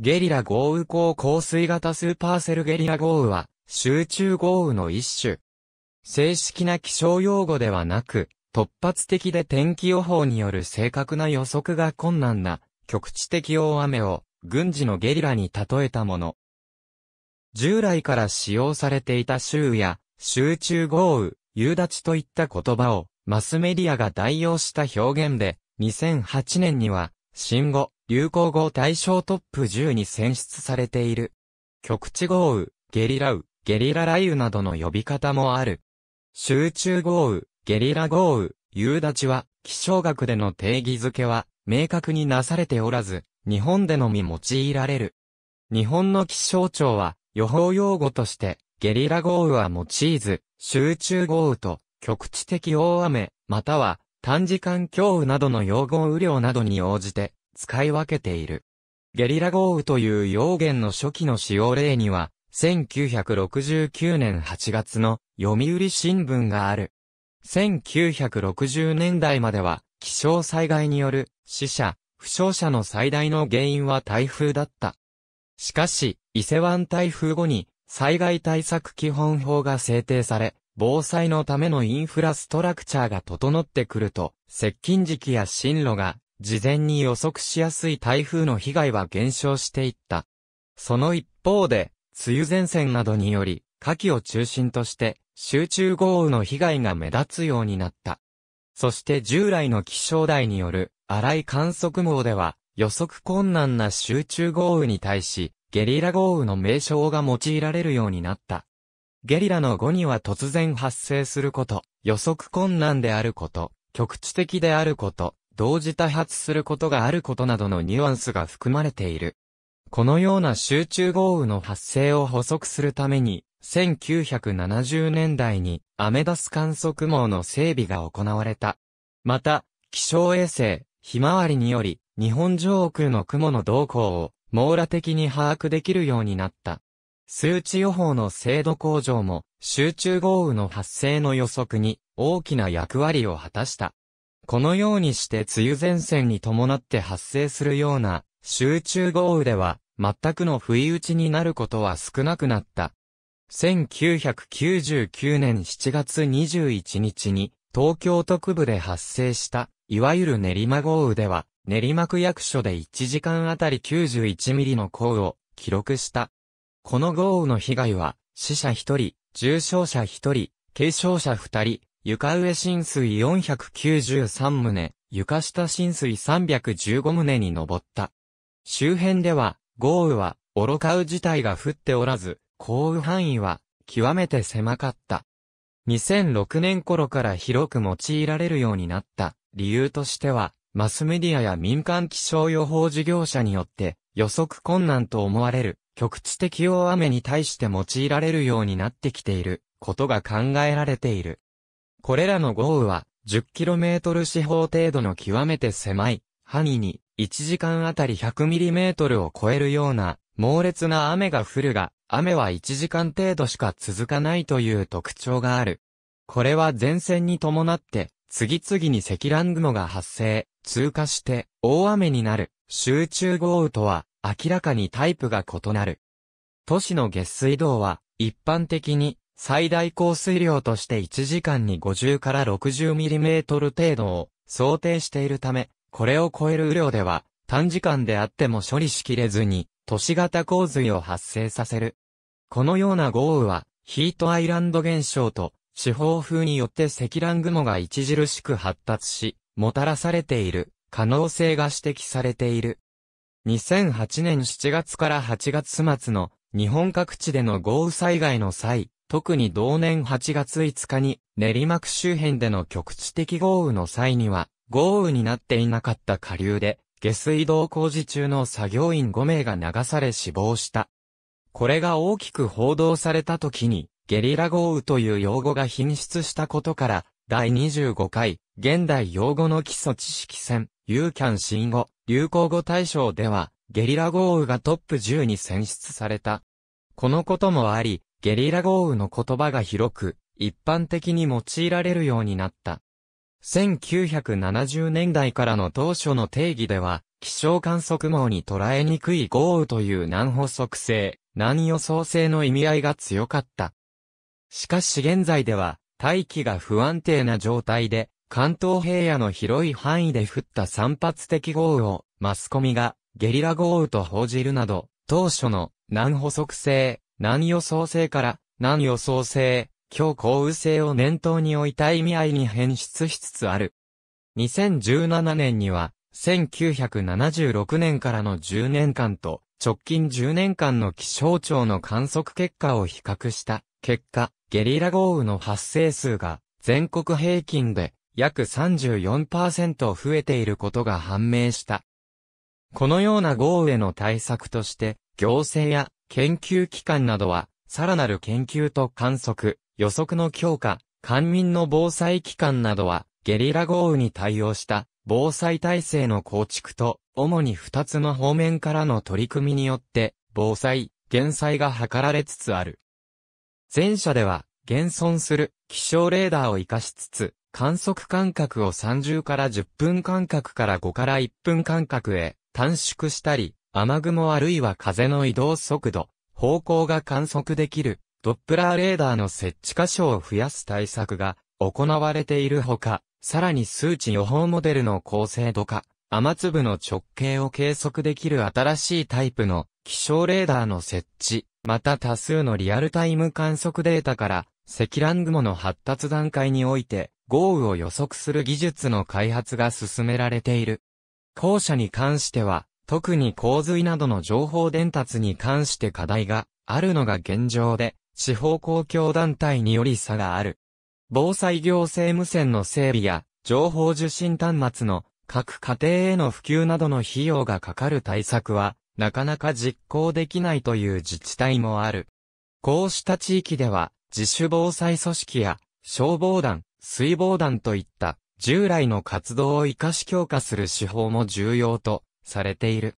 ゲリラ豪雨降降水型スーパーセルゲリラ豪雨は、集中豪雨の一種。正式な気象用語ではなく、突発的で天気予報による正確な予測が困難な、局地的大雨を、軍事のゲリラに例えたもの。従来から使用されていた州や、集中豪雨、夕立といった言葉を、マスメディアが代用した表現で、2008年には、新語、流行語大賞トップ10に選出されている。局地豪雨、ゲリラ雨、ゲリラ雷雨などの呼び方もある。集中豪雨、ゲリラ豪雨、夕立は、気象学での定義づけは、明確になされておらず、日本でのみ用いられる。日本の気象庁は、予報用語として、ゲリラ豪雨は用いず、集中豪雨と、局地的大雨、または、短時間強雨などの用語雨量などに応じて、使い分けている。ゲリラ豪雨という用言の初期の使用例には、1969年8月の読売新聞がある。1960年代までは、気象災害による死者、負傷者の最大の原因は台風だった。しかし、伊勢湾台風後に災害対策基本法が制定され、防災のためのインフラストラクチャーが整ってくると、接近時期や進路が事前に予測しやすい台風の被害は減少していった。その一方で、梅雨前線などにより、夏季を中心として、集中豪雨の被害が目立つようになった。そして従来の気象台による荒い観測網では予測困難な集中豪雨に対しゲリラ豪雨の名称が用いられるようになった。ゲリラの後には突然発生すること、予測困難であること、局地的であること、同時多発することがあることなどのニュアンスが含まれている。このような集中豪雨の発生を補足するために、1970年代にアメダス観測網の整備が行われた。また、気象衛星、ひまわりにより、日本上空の雲の動向を網羅的に把握できるようになった。数値予報の精度向上も集中豪雨の発生の予測に大きな役割を果たした。このようにして梅雨前線に伴って発生するような集中豪雨では全くの不意打ちになることは少なくなった。1999年7月21日に東京特部で発生したいわゆる練馬豪雨では練馬区役所で1時間あたり91ミリの降雨を記録した。この豪雨の被害は死者1人、重症者1人、軽傷者2人、床上浸水493棟、床下浸水315棟に上った。周辺では、豪雨は、愚かう自体が降っておらず、降雨範囲は、極めて狭かった。2006年頃から広く用いられるようになった。理由としては、マスメディアや民間気象予報事業者によって、予測困難と思われる、局地的大雨に対して用いられるようになってきている、ことが考えられている。これらの豪雨は、10km 四方程度の極めて狭い範囲に、1時間あたり 100mm を超えるような、猛烈な雨が降るが、雨は1時間程度しか続かないという特徴がある。これは前線に伴って、次々に積乱雲が発生、通過して、大雨になる、集中豪雨とは、明らかにタイプが異なる。都市の下水道は、一般的に、最大降水量として1時間に50から6 0トル程度を想定しているため、これを超える雨量では短時間であっても処理しきれずに都市型洪水を発生させる。このような豪雨はヒートアイランド現象と地方風によって積乱雲が著しく発達し、もたらされている可能性が指摘されている。2008年7月から8月末の日本各地での豪雨災害の際、特に同年8月5日に練馬区周辺での局地的豪雨の際には、豪雨になっていなかった下流で、下水道工事中の作業員5名が流され死亡した。これが大きく報道された時に、ゲリラ豪雨という用語が品質したことから、第25回、現代用語の基礎知識戦、ユーキャン新語、流行語大賞では、ゲリラ豪雨がトップ10に選出された。このこともあり、ゲリラ豪雨の言葉が広く、一般的に用いられるようになった。1970年代からの当初の定義では、気象観測網に捉えにくい豪雨という難補足性、難予想性の意味合いが強かった。しかし現在では、大気が不安定な状態で、関東平野の広い範囲で降った散発的豪雨を、マスコミがゲリラ豪雨と報じるなど、当初の難補足性、何予想性から何予想性、強降雨性を念頭に置いた意味合いに変質しつつある。2017年には、1976年からの10年間と、直近10年間の気象庁の観測結果を比較した結果、ゲリラ豪雨の発生数が全国平均で約34%増えていることが判明した。このような豪雨への対策として、行政や研究機関などは、さらなる研究と観測、予測の強化、官民の防災機関などは、ゲリラ豪雨に対応した防災体制の構築と、主に二つの方面からの取り組みによって、防災、減災が図られつつある。前者では、現存する気象レーダーを活かしつつ、観測間隔を30から10分間隔から5から1分間隔へ短縮したり、雨雲あるいは風の移動速度、方向が観測できる、ドップラーレーダーの設置箇所を増やす対策が行われているほか、さらに数値予報モデルの高精度化、雨粒の直径を計測できる新しいタイプの気象レーダーの設置、また多数のリアルタイム観測データから積乱雲の発達段階において豪雨を予測する技術の開発が進められている。後者に関しては特に洪水などの情報伝達に関して課題があるのが現状で、地方公共団体により差がある。防災行政無線の整備や、情報受信端末の各家庭への普及などの費用がかかる対策は、なかなか実行できないという自治体もある。こうした地域では、自主防災組織や、消防団、水防団といった、従来の活動を活かし強化する手法も重要とされている。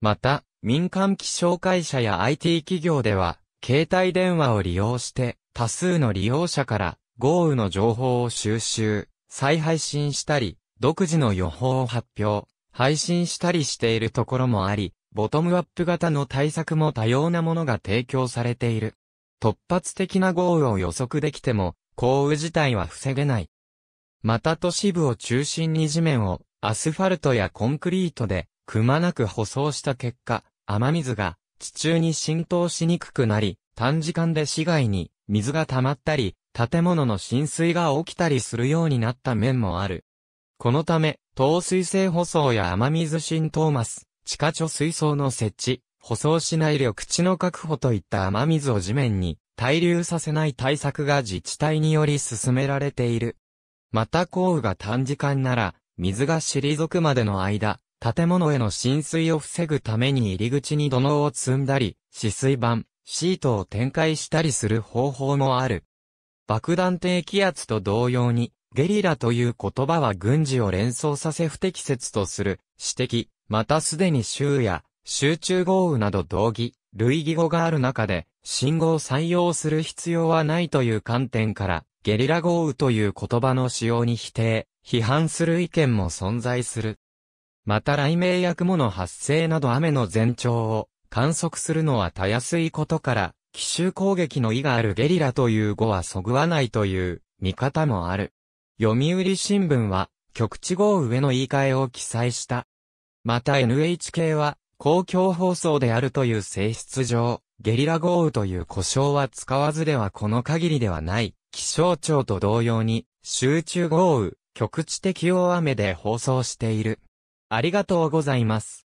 また、民間機象会者や IT 企業では、携帯電話を利用して、多数の利用者から豪雨の情報を収集、再配信したり、独自の予報を発表、配信したりしているところもあり、ボトムアップ型の対策も多様なものが提供されている。突発的な豪雨を予測できても、降雨自体は防げない。また都市部を中心に地面をアスファルトやコンクリートで、くまなく舗装した結果、雨水が地中に浸透しにくくなり、短時間で市街に水が溜まったり、建物の浸水が起きたりするようになった面もある。このため、透水性舗装や雨水浸透マス、地下貯水槽の設置、舗装しない緑地の確保といった雨水を地面に滞留させない対策が自治体により進められている。また降雨が短時間なら、水が退くまでの間、建物への浸水を防ぐために入り口に土のを積んだり、止水板、シートを展開したりする方法もある。爆弾低気圧と同様に、ゲリラという言葉は軍事を連想させ不適切とする、指摘、またすでに州や、集中豪雨など同義、類義語がある中で、信号を採用する必要はないという観点から、ゲリラ豪雨という言葉の使用に否定、批判する意見も存在する。また雷鳴や雲の発生など雨の前兆を観測するのはたやすいことから、奇襲攻撃の意があるゲリラという語はそぐわないという見方もある。読売新聞は局地豪雨への言い換えを記載した。また NHK は公共放送であるという性質上、ゲリラ豪雨という故障は使わずではこの限りではない、気象庁と同様に、集中豪雨、局地的大雨で放送している。ありがとうございます。